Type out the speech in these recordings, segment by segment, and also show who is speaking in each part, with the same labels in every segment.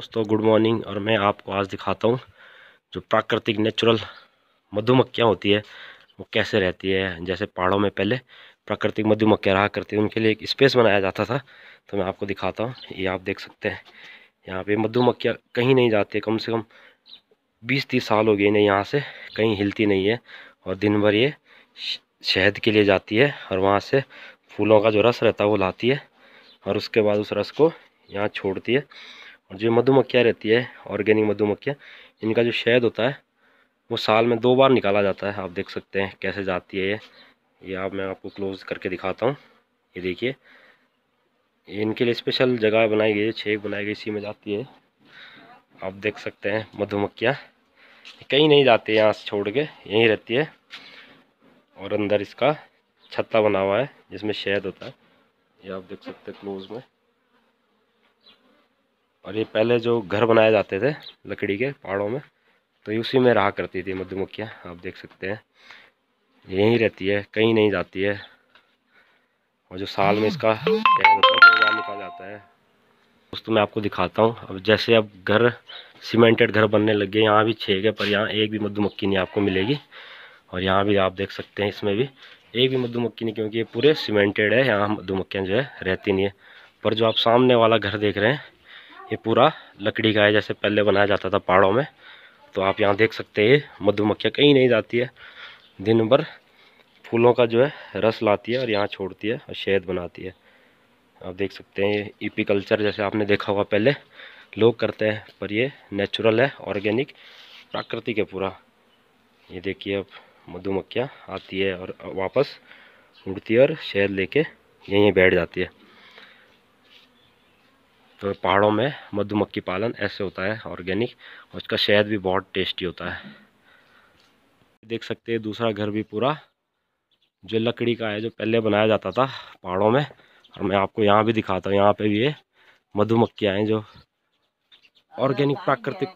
Speaker 1: दोस्तों good morning और मैं आपको आज दिखाता हूँ जो प्राकृतिक नेचुरल मधुमक्खियाँ होती है वो कैसे रहती है जैसे पहाड़ों में पहले प्राकृतिक मधुमक्खियाँ रहा करती थी उनके लिए एक स्पेस बनाया जाता था तो मैं आपको दिखाता हूँ ये आप देख सकते हैं यहाँ पे मधुमक्खियाँ कहीं नहीं जाती कम से कम बीस तीस साल हो गए इन्हें यहाँ से कहीं हिलती नहीं है और दिन भर ये शहद के लिए जाती है और वहाँ से फूलों का जो रस रहता है वो लाती है और उसके बाद उस रस को यहाँ छोड़ती है और जो मधुमक्खियाँ रहती है ऑर्गेनिक मधुमक्खियाँ इनका जो शहद होता है वो साल में दो बार निकाला जाता है आप देख सकते हैं कैसे जाती है ये ये आप मैं आपको क्लोज़ करके दिखाता हूँ ये देखिए इनके लिए स्पेशल जगह बनाई गई है छेक बनाई गई इसी में जाती है आप देख सकते हैं मधुमक्खियाँ कहीं नहीं जाती यहाँ से छोड़ के यहीं रहती है और अंदर इसका छत्ता बना हुआ है जिसमें शहद होता है ये आप देख सकते हैं क्लोज़ में और ये पहले जो घर बनाए जाते थे लकड़ी के पहाड़ों में तो उसी में रहा करती थी मधुमक्खियाँ आप देख सकते हैं यहीं रहती है कहीं नहीं जाती है और जो साल में इसका निकल जाता है दोस्तों मैं आपको दिखाता हूँ अब जैसे अब घर सीमेंटेड घर बनने लग गए यहाँ भी छः गए पर यहाँ एक भी मधुमक्खी नहीं आपको मिलेगी और यहाँ भी आप देख सकते हैं इसमें भी एक भी मधुमक्खी नहीं क्योंकि ये पूरे सीमेंटेड है यहाँ मधुमक्खियाँ जो है रहती नहीं है पर जो आप सामने वाला घर देख रहे हैं ये पूरा लकड़ी का है जैसे पहले बनाया जाता था पहाड़ों में तो आप यहाँ देख सकते हैं मधुमक्खियाँ कहीं नहीं जाती है दिन भर फूलों का जो है रस लाती है और यहाँ छोड़ती है और शहद बनाती है आप देख सकते हैं ईपी कल्चर जैसे आपने देखा होगा पहले लोग करते हैं पर ये नेचुरल है ऑर्गेनिक प्राकृतिक है पूरा ये देखिए अब मधुमक्खियाँ आती है और वापस उड़ती है और शहद लेके यहीं बैठ जाती है तो पहाड़ों में मधुमक्खी पालन ऐसे होता है ऑर्गेनिक और उसका शहद भी बहुत टेस्टी होता है देख सकते हैं दूसरा घर भी पूरा जो लकड़ी का है जो पहले बनाया जाता था पहाड़ों में और मैं आपको यहाँ भी दिखाता हूँ यहाँ पे भी ये मधुमक्खियाँ हैं जो ऑर्गेनिक प्राकृतिक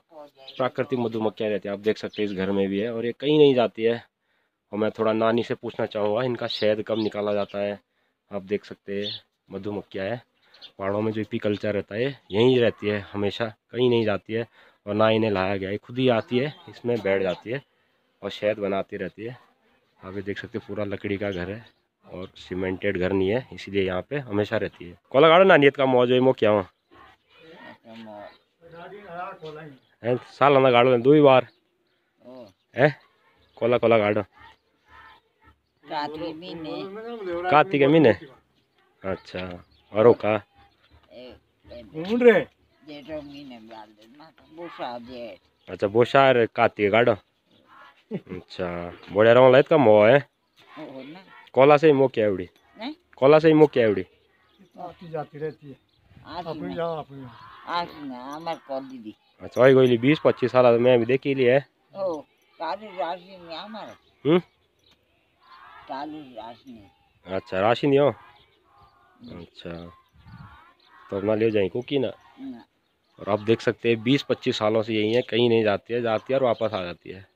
Speaker 1: प्राकृतिक मधुमक्खियाँ रहती हैं आप देख सकते हैं इस घर में भी है और ये कहीं नहीं जाती है और मैं थोड़ा नानी से पूछना चाहूँगा इनका शहद कब निकाला जाता है आप देख सकते हैं मधुमक्खियाँ है पहाड़ों में जो इपी कल्चर रहता है यहीं रहती है हमेशा कहीं नहीं जाती है और ना इन्हें लाया गया है खुद ही आती है इसमें बैठ जाती है और शहद बनाती रहती है आप ये देख सकते हैं पूरा लकड़ी का घर है और सीमेंटेड घर नहीं है इसीलिए यहाँ पे हमेशा रहती है कोला लगा ना नियत का मौज है क्या वहाँ साल ना गाड़ो दो ही बार है कोला कोला गाड़ो कार्तिक महीने अच्छा और का ಹ್ಞೂನ್ರಿ ಜೇಟೋ ಮೀನೆ ಬುಷಾದೆ अच्छा बोशार काती गाड़ो अच्छा बड़े रहो लाइट का मो है कोला से ही मो क्या नहीं कोला से मो क्या उड़ी आती जाती रहती है अपन जा अपन आज ना हमर को दीदी अच्छा ओई गोली 20 25 साल तो मैं भी देखी ली है ओ काली राशि में हमर हम काली राशि में अच्छा राशि नहीं हो अच्छा तो अपना ले जाए को कि ना और आप देख सकते हैं बीस पच्चीस सालों से यही है कहीं नहीं जाती है जाती है और वापस आ जाती है